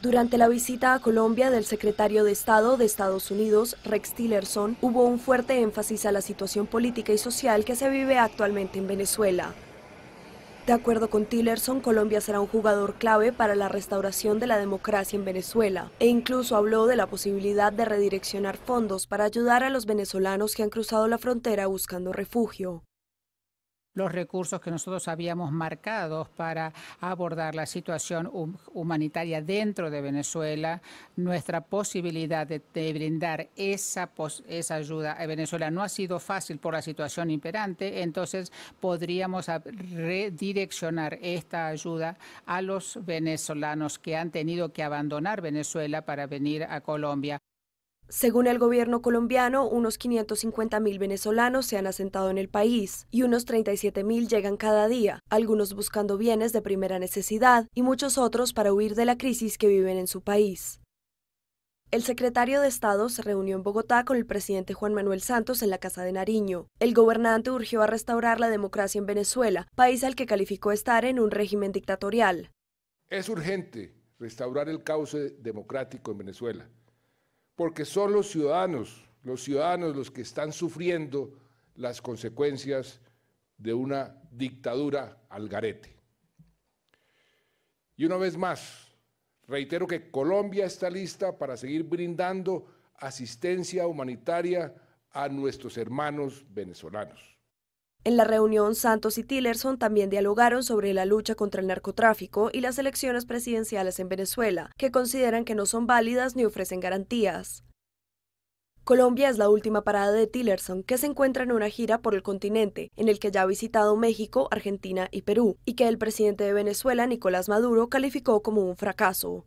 Durante la visita a Colombia del secretario de Estado de Estados Unidos, Rex Tillerson, hubo un fuerte énfasis a la situación política y social que se vive actualmente en Venezuela. De acuerdo con Tillerson, Colombia será un jugador clave para la restauración de la democracia en Venezuela e incluso habló de la posibilidad de redireccionar fondos para ayudar a los venezolanos que han cruzado la frontera buscando refugio los recursos que nosotros habíamos marcado para abordar la situación humanitaria dentro de Venezuela, nuestra posibilidad de, brindar esa, esa ayuda a Venezuela no ha sido fácil por la situación imperante, entonces podríamos redireccionar esta ayuda a los venezolanos que han tenido que abandonar Venezuela para venir a Colombia. Según el gobierno colombiano, unos 550.000 venezolanos se han asentado en el país y unos 37.000 llegan cada día, algunos buscando bienes de primera necesidad y muchos otros para huir de la crisis que viven en su país. El secretario de Estado se reunió en Bogotá con el presidente Juan Manuel Santos en la Casa de Nariño. El gobernante urgió a restaurar la democracia en Venezuela, país al que calificó estar en un régimen dictatorial. Es urgente restaurar el cauce democrático en Venezuela porque son los ciudadanos, los ciudadanos los que están sufriendo las consecuencias de una dictadura al garete. Y una vez más, reitero que Colombia está lista para seguir brindando asistencia humanitaria a nuestros hermanos venezolanos. En la reunión, Santos y Tillerson también dialogaron sobre la lucha contra el narcotráfico y las elecciones presidenciales en Venezuela, que consideran que no son válidas ni ofrecen garantías. Colombia es la última parada de Tillerson, que se encuentra en una gira por el continente, en el que ya ha visitado México, Argentina y Perú, y que el presidente de Venezuela, Nicolás Maduro, calificó como un fracaso.